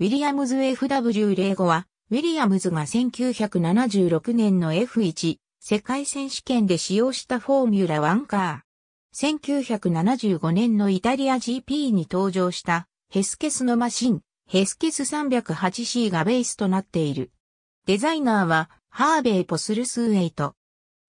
ウィリアムズ FW05 は、ウィリアムズが1976年の F1 世界選手権で使用したフォーミュラ1カー。1975年のイタリア GP に登場したヘスケスのマシン、ヘスケス 308C がベースとなっている。デザイナーはハーベイ・ポスルスウェイト。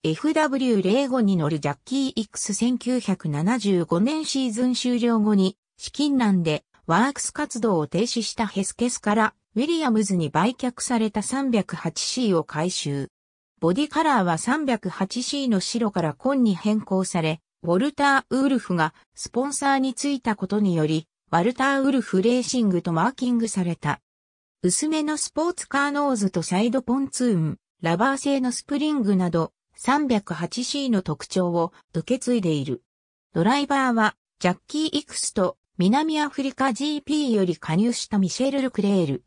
FW05 に乗るジャッキー X1975 年シーズン終了後に資金難でワークス活動を停止したヘスケスからウィリアムズに売却された 308C を回収。ボディカラーは 308C の白から紺に変更され、ウォルター・ウルフがスポンサーについたことにより、ワルター・ウルフレーシングとマーキングされた。薄めのスポーツカーノーズとサイドポンツーン、ラバー製のスプリングなど 308C の特徴を受け継いでいる。ドライバーはジャッキー・イクスと南アフリカ GP より加入したミシェル・ルクレール。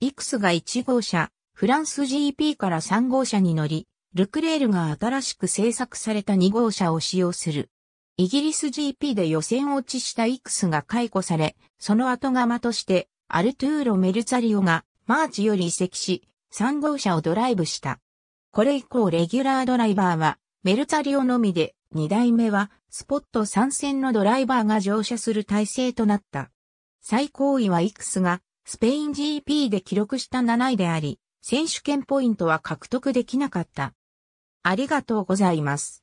イクスが1号車、フランス GP から3号車に乗り、ルクレールが新しく製作された2号車を使用する。イギリス GP で予選落ちしたイクスが解雇され、その後釜として、アルトゥーロ・メルザリオがマーチより移籍し、3号車をドライブした。これ以降レギュラードライバーはメルザリオのみで、2代目は、スポット参戦のドライバーが乗車する体制となった。最高位はイクスが、スペイン GP で記録した7位であり、選手権ポイントは獲得できなかった。ありがとうございます。